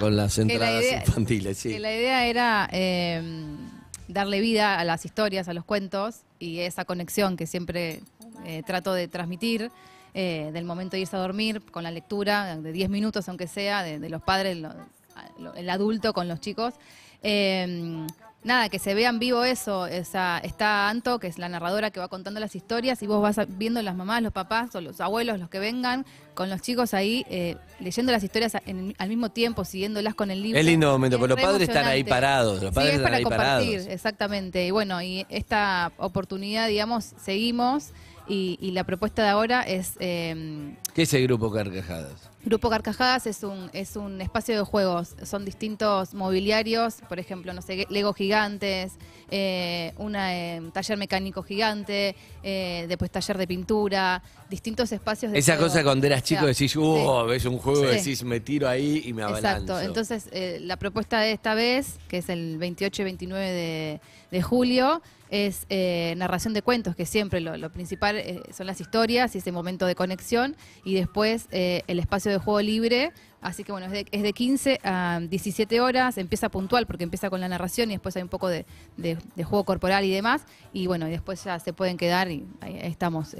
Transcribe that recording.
Con, las entradas infantiles, sí. la idea era em, darle vida a las historias, a los cuentos y esa conexión que siempre eh, trato de transmitir. Eh, del momento de irse a dormir, con la lectura de 10 minutos, aunque sea, de, los padres, el adulto con los chicos. Eh, nada, que se vean vivo eso. Esa, está Anto, que es la narradora que va contando las historias, y vos vas viendo las mamás, los papás o los abuelos, los que vengan, con los chicos ahí, eh, leyendo las historias al mismo tiempo, siguiéndolas con el libro. Es lindo momento, porque los padres están ahí parados. Los padres sí, es para compartir, exactamente. Y bueno, y esta oportunidad, digamos, seguimos. Y, la propuesta de ahora es... Eh, ¿Qué es el Grupo Carcajadas? Grupo Carcajadas es un, es un espacio de juegos, son distintos mobiliarios, por ejemplo, no sé, Lego gigantes, eh, un em, taller mecánico gigante, eh, después taller de pintura, distintos espacios de Esa cosa cuando eras chico decís, uh ves un juego, decís, me tiro ahí y me abalanzo. Exacto, entonces eh, la propuesta de esta vez, que es el 28 y 29 de, de julio, es eh, narración de cuentos, que siempre lo, principal eh, son las historias y ese momento de conexión, y después eh, el espacio de juego libre. Así que bueno, es de, es 15 a 17 horas, empieza puntual porque empieza con la narración y después hay un poco de, juego corporal y demás. Y bueno, y después ya se pueden quedar y ahí estamos